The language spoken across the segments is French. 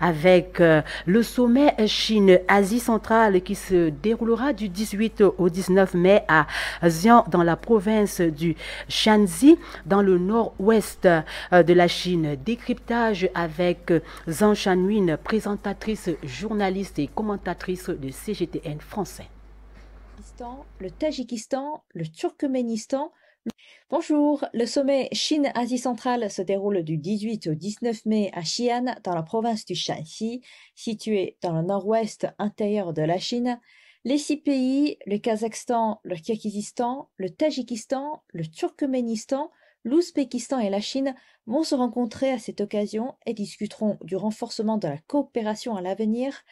avec euh, le sommet Chine-Asie centrale qui se déroulera du 18 au 19 mai à Xi'an dans la province du Shanxi dans le nord-ouest euh, de la Chine. Décryptage avec Zhang Shanwin, présentatrice, journaliste et commentatrice de CGTN français. Le Tadjikistan, le Turkménistan, Bonjour, le sommet Chine-Asie centrale se déroule du 18 au 19 mai à Xi'an, dans la province du Shaanxi, située dans le nord-ouest intérieur de la Chine. Les six pays, le Kazakhstan, le Kirghizistan, le Tadjikistan, le Turkménistan, l'Ouzbékistan et la Chine vont se rencontrer à cette occasion et discuteront du renforcement de la coopération à l'avenir,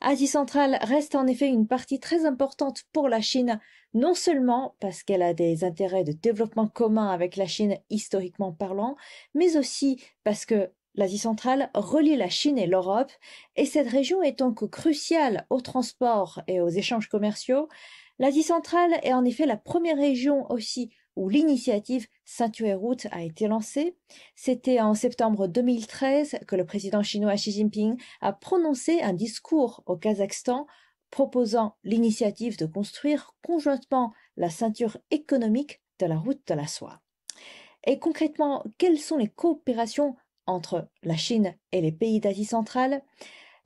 Asie centrale reste en effet une partie très importante pour la Chine, non seulement parce qu'elle a des intérêts de développement communs avec la Chine historiquement parlant, mais aussi parce que l'Asie centrale relie la Chine et l'Europe, et cette région est donc cruciale aux transports et aux échanges commerciaux, l'Asie centrale est en effet la première région aussi où l'initiative Ceinture et route a été lancée. C'était en septembre 2013 que le président chinois Xi Jinping a prononcé un discours au Kazakhstan proposant l'initiative de construire conjointement la ceinture économique de la route de la soie. Et concrètement, quelles sont les coopérations entre la Chine et les pays d'Asie centrale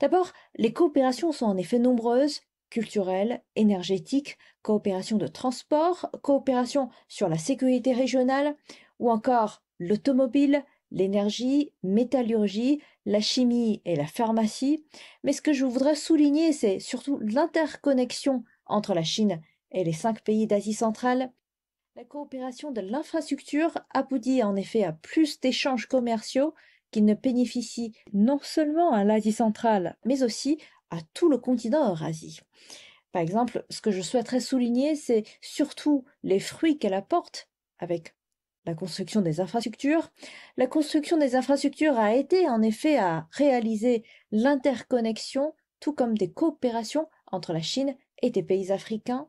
D'abord, les coopérations sont en effet nombreuses culturelle, énergétique, coopération de transport, coopération sur la sécurité régionale ou encore l'automobile, l'énergie, métallurgie, la chimie et la pharmacie. Mais ce que je voudrais souligner, c'est surtout l'interconnexion entre la Chine et les cinq pays d'Asie centrale. La coopération de l'infrastructure aboutit en effet à plus d'échanges commerciaux qui ne bénéficient non seulement à l'Asie centrale, mais aussi à tout le continent Eurasie. Par exemple, ce que je souhaiterais souligner, c'est surtout les fruits qu'elle apporte avec la construction des infrastructures. La construction des infrastructures a été en effet à réaliser l'interconnexion, tout comme des coopérations entre la Chine et des pays africains,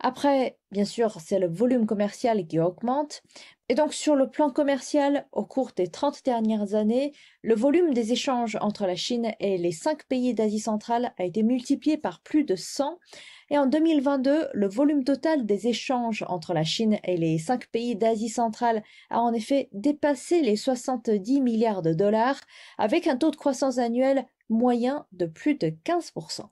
après, bien sûr, c'est le volume commercial qui augmente. Et donc, sur le plan commercial, au cours des 30 dernières années, le volume des échanges entre la Chine et les cinq pays d'Asie centrale a été multiplié par plus de 100. Et en 2022, le volume total des échanges entre la Chine et les cinq pays d'Asie centrale a en effet dépassé les 70 milliards de dollars, avec un taux de croissance annuel moyen de plus de 15%.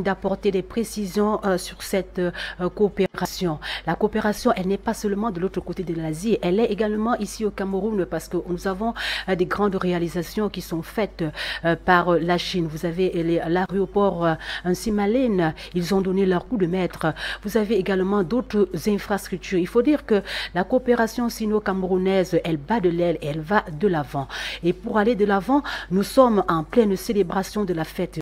d'apporter des précisions euh, sur cette euh, coopération. La coopération, elle n'est pas seulement de l'autre côté de l'Asie, elle est également ici au Cameroun parce que nous avons euh, des grandes réalisations qui sont faites par la Chine. Vous avez l'aéroport Simalène, ils ont donné leur coup de maître. Vous avez également d'autres infrastructures. Il faut dire que la coopération sino-camerounaise, elle bat de l'aile elle va de l'avant. Et pour aller de l'avant, nous sommes en pleine célébration de la fête